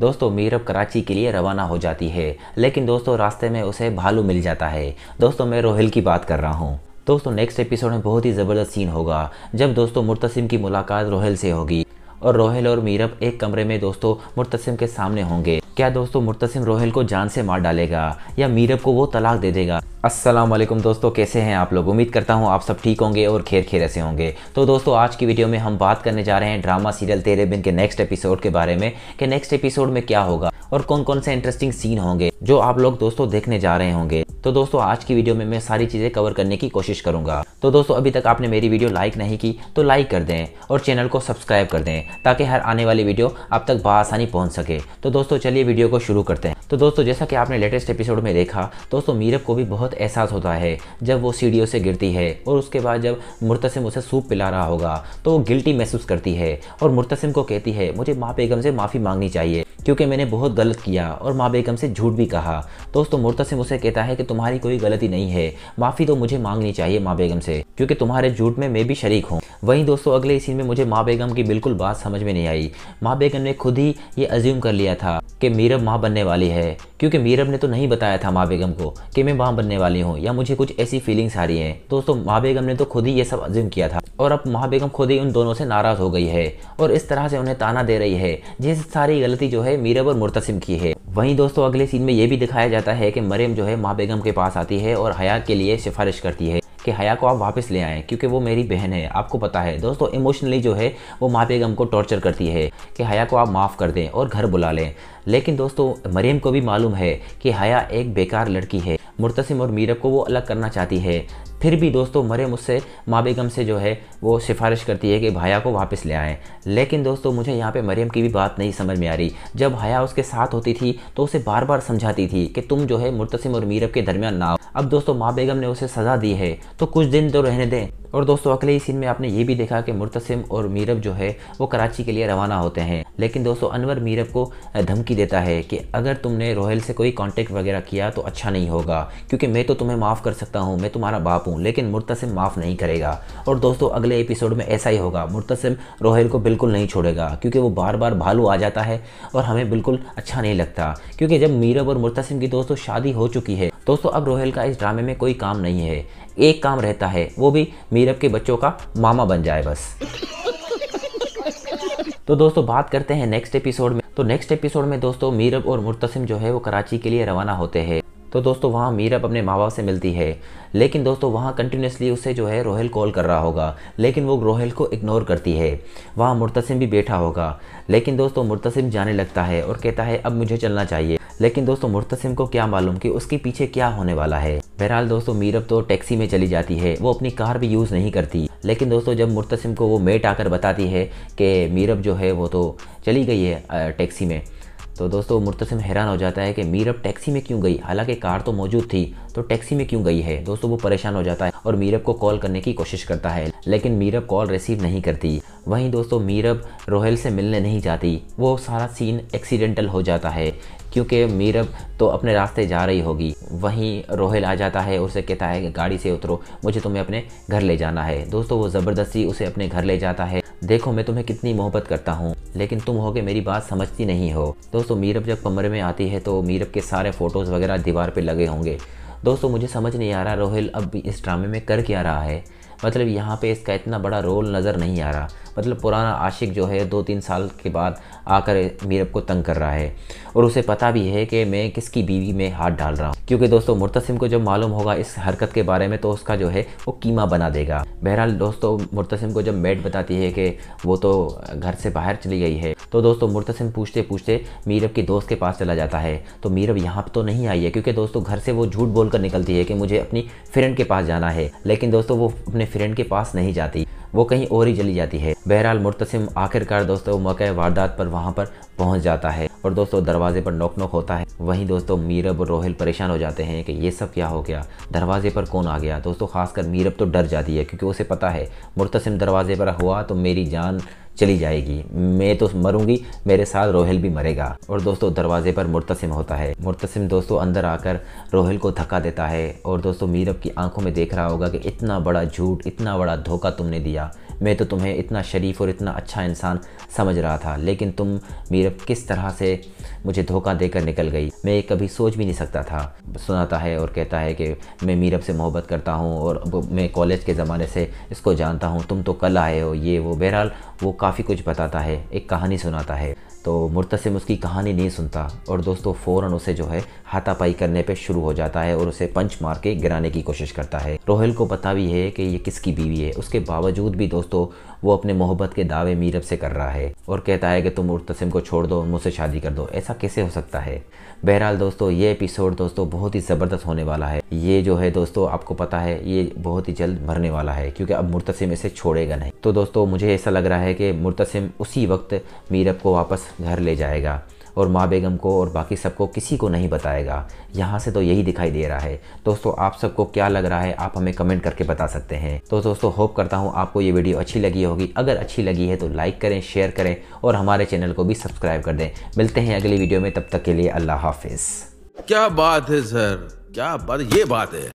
दोस्तों मीरब कराची के लिए रवाना हो जाती है लेकिन दोस्तों रास्ते में उसे भालू मिल जाता है दोस्तों मैं रोहिल की बात कर रहा हूँ दोस्तों नेक्स्ट एपिसोड में बहुत ही ज़बरदस्त सीन होगा जब दोस्तों मुर्तसिम की मुलाकात रोहिल से होगी और रोहेल और मीरब एक कमरे में दोस्तों मुर्तसिम के सामने होंगे क्या दोस्तों मुर्तसिम रोहेल को जान से मार डालेगा या मीरब को वो तलाक दे देगा अस्सलाम वालेकुम दोस्तों कैसे हैं आप लोग उम्मीद करता हूँ आप सब ठीक होंगे और खेर खेरे से होंगे तो दोस्तों आज की वीडियो में हम बात करने जा रहे हैं ड्रामा सीरियल तेरे बिन के नेक्स्ट एपिसोड के बारे में कि नेक्स्ट एपिसोड में क्या होगा और कौन कौन से इंटरेस्टिंग सीन होंगे जो आप लोग दोस्तों देखने जा रहे होंगे तो दोस्तों आज की वीडियो में मैं सारी चीज़ें कवर करने की कोशिश करूंगा तो दोस्तों अभी तक आपने मेरी वीडियो लाइक नहीं की तो लाइक कर दें और चैनल को सब्सक्राइब कर दें ताकि हर आने वाली वीडियो आप तक बसानी पहुँच सके तो दोस्तों चलिए वीडियो को शुरू करते हैं तो दोस्तों जैसा कि आपने लेटेस्ट एपिसोड में देखा दोस्तों मीरभ को भी बहुत एहसास होता है जब वो सीढ़ियों से गिरती है और उसके बाद जब मुर्तसिम उसे सूप पिला रहा होगा तो वो गिल्टी महसूस करती है और मुर्तसिम को कहती है मुझे माँ बेगम से माफ़ी मांगनी चाहिए क्योंकि मैंने बहुत गलत किया और माँ बेगम से झूठ भी कहा दोस्तों मुर्तसिम उसे कहता है कि तुम्हारी कोई गलती नहीं है माफ़ी तो मुझे मांगनी चाहिए माँ बेगम से क्योंकि तुम्हारे झूठ में मैं भी शरीक हूँ वहीं दोस्तों अगले सीन में मुझे माँ बेगम की बिल्कुल बात समझ में नहीं आई माँ बेगम ने खुद ही ये अज्यूम कर लिया था कि मीरब माँ बनने वाली है क्योंकि मीरब ने तो नहीं बताया था माँ बेगम को कि मैं माँ बनने वाली हूँ या मुझे कुछ ऐसी फीलिंग्स आ रही हैं दोस्तों माँ बेगम ने तो खुद ही ये सब अज्यूम किया था और अब माँ बेगम खुद ही उन दोनों से नाराज़ हो गई है और इस तरह से उन्हें ताना दे रही है जिस सारी गलती जो है मीरब और मुर्तसिम की है वहीं दोस्तों अगले सीन में ये भी दिखाया जाता है कि मरियम जो है माँ बेगम के पास आती है और हया के लिए सिफारिश करती है कि हया को आप वापस ले आएँ क्योंकि वो मेरी बहन है आपको पता है दोस्तों इमोशनली जो है वो माँ बेगम को टॉर्चर करती है कि हया को आप माफ़ कर दें और घर बुला लें लेकिन दोस्तों मरीम को भी मालूम है कि हया एक बेकार लड़की है मुर्तसिम और मीरब को वो अलग करना चाहती है फिर भी दोस्तों मरे मुझसे माँ बेगम से जो है वो सिफारिश करती है कि भाया को वापस ले आएँ लेकिन दोस्तों मुझे यहाँ पे मरियम की भी बात नहीं समझ में आ रही जब हया उसके साथ होती थी तो उसे बार बार समझाती थी कि तुम जो है मुर्तसिम और मीरब के दरमियान ना अब दोस्तों माँ बेगम ने उसे सज़ा दी है तो कुछ दिन तो रहने दें और दोस्तों अगले ही सीन में आपने ये भी देखा कि मुर्तसिम और मीरब जो है वो कराची के लिए रवाना होते हैं लेकिन दोस्तों अनवर मीरब को धमकी देता है कि अगर तुमने रोहल से कोई कांटेक्ट वगैरह किया तो अच्छा नहीं होगा क्योंकि मैं तो तुम्हें माफ़ कर सकता हूँ मैं तुम्हारा बाप हूँ लेकिन मुर्तसिम माफ़ नहीं करेगा और दोस्तों अगले एपिसोड में ऐसा ही होगा मुर्तसिम रोहेल को बिल्कुल नहीं छोड़ेगा क्योंकि वो बार बार भालू आ जाता है और हमें बिल्कुल अच्छा नहीं लगता क्योंकि जब मीरब और मुर्तसिम की दोस्तों शादी हो चुकी है दोस्तों अब रोहेल का इस ड्रामे में कोई काम नहीं है एक काम रहता है वो भी मीरब के बच्चों का मामा बन जाए बस तो दोस्तों बात करते हैं नेक्स्ट एपिसोड में तो नेक्स्ट एपिसोड में दोस्तों मीरब और मुर्तसिम जो है वो कराची के लिए रवाना होते हैं तो दोस्तों वहाँ मीरा अपने माँ बाप से मिलती है लेकिन दोस्तों वहाँ कंटिन्यूसली उसे जो है रोहल कॉल कर रहा होगा लेकिन वो रोहल को इग्नोर करती है वहाँ मुर्तसिम भी बैठा होगा लेकिन दोस्तों मुर्तसिम जाने लगता है और कहता है अब मुझे चलना चाहिए लेकिन दोस्तों मुर्तसिम को क्या मालूम कि उसके पीछे क्या होने वाला है बहरहाल दोस्तों मीरब तो टैक्सी में चली जाती है वो अपनी कार भी यूज़ नहीं करती लेकिन दोस्तों जब मुर्तसिम को वो मेट आकर बताती है कि मीरब जो है वो तो चली गई है टैक्सी में तो दोस्तों मुर्तसिम हैरान हो जाता है कि मीर अब टैक्सी में क्यों गई हालांकि कार तो मौजूद थी तो टैक्सी में क्यों गई है दोस्तों वो परेशान हो जाता है और मीरब को कॉल करने की कोशिश करता है लेकिन मीरब कॉल रिसीव नहीं करती वहीं दोस्तों मीरब रोहेल से मिलने नहीं जाती वो सारा सीन एक्सीडेंटल हो जाता है क्योंकि मीरब तो अपने रास्ते जा रही होगी वहीं रोहिल आ जाता है उसे कहता है कि गाड़ी से उतरो मुझे तुम्हें अपने घर ले जाना है दोस्तों वो ज़बरदस्ती उसे अपने घर ले जाता है देखो मैं तुम्हें कितनी मोहब्बत करता हूँ लेकिन तुम होगे मेरी बात समझती नहीं हो दोस्तों मीरब जब कमरे में आती है तो मीरब के सारे फ़ोटोज़ वगैरह दीवार पर लगे होंगे दोस्तों मुझे समझ नहीं आ रहा रोहिल अब इस ड्रामे में कर क्या रहा है मतलब यहाँ पे इसका इतना बड़ा रोल नज़र नहीं आ रहा मतलब पुराना आशिक जो है दो तीन साल के बाद आकर मीरब को तंग कर रहा है और उसे पता भी है कि मैं किसकी बीवी में हाथ डाल रहा हूँ क्योंकि दोस्तों मुर्तसिम को जब मालूम होगा इस हरकत के बारे में तो उसका जो है वो कीमा बना देगा बहरहाल दोस्तों मुर्तसिम को जब मेट बताती है कि वो तो घर से बाहर चली गई है तो दोस्तों मुर्तसिम पूछते पूछते मीरब के दोस्त के पास चला जाता है तो मीरब यहाँ तो नहीं आई है क्योंकि दोस्तों घर से वो झूठ बोलकर निकलती है कि मुझे अपनी फ्रेंड के पास जाना है लेकिन दोस्तों वो अपने फ्रेंड के पास नहीं जाती वो कहीं और ही चली जाती है बहरहाल मुर्तसिम आखिरकार दोस्तों मौके वारदात पर वहाँ पर पहुँच जाता है और दोस्तों दरवाजे पर नोक नोक होता है वहीं दोस्तों मीरब और रोहिल परेशान हो जाते हैं कि ये सब क्या हो गया दरवाजे पर कौन आ गया दोस्तों खासकर मीरब तो डर जाती है क्योंकि उसे पता है मुर्तसिम दरवाजे पर हुआ तो मेरी जान चली जाएगी मैं तो मरूंगी मेरे साथ रोहिल भी मरेगा और दोस्तों दरवाजे पर मुर्तसिम होता है मुर्तसिम दोस्तों अंदर आकर रोहिल को धक्का देता है और दोस्तों मीरब की आंखों में देख रहा होगा कि इतना बड़ा झूठ इतना बड़ा धोखा तुमने दिया मैं तो तुम्हें इतना शरीफ और इतना अच्छा इंसान समझ रहा था लेकिन तुम मीरब किस तरह से मुझे धोखा देकर निकल गई मैं कभी सोच भी नहीं सकता था सुनाता है और कहता है कि मैं मीरब से मोहब्बत करता हूँ और मैं कॉलेज के ज़माने से इसको जानता हूँ तुम तो कल आए हो ये वो बहरहाल वो काफ़ी कुछ बताता है एक कहानी सुनाता है तो मुर्तसिम उसकी कहानी नहीं सुनता और दोस्तों फ़ौर उसे जो है हाथापाई करने पर शुरू हो जाता है और उसे पंच मार के गिराने की कोशिश करता है रोहिल को पता भी है कि ये किसकी बीवी है उसके बावजूद भी दोस्तों वो अपने मोहब्बत के दावे मीरब से कर रहा है और कहता है कि तुम मुर्तसिम को छोड़ दो मुझसे शादी कर दो ऐसा कैसे हो सकता है बहरहाल दोस्तों ये एपिसोड दोस्तों बहुत ही ज़बरदस्त होने वाला है ये जो है दोस्तों आपको पता है ये बहुत ही जल्द मरने वाला है क्योंकि अब मुर्तसिम इसे छोड़ेगा नहीं तो दोस्तों मुझे ऐसा लग रहा है कि मुर्तसिम उसी वक्त मीरब को वापस घर ले जाएगा और माँ बेगम को और बाकी सबको किसी को नहीं बताएगा यहाँ से तो यही दिखाई दे रहा है दोस्तों आप सबको क्या लग रहा है आप हमें कमेंट करके बता सकते हैं तो दोस्तों होप करता हूँ आपको ये वीडियो अच्छी लगी होगी अगर अच्छी लगी है तो लाइक करें शेयर करें और हमारे चैनल को भी सब्सक्राइब कर दें मिलते हैं अगली वीडियो में तब तक के लिए अल्लाह हाफिज़ क्या बात है सर क्या बात ये बात है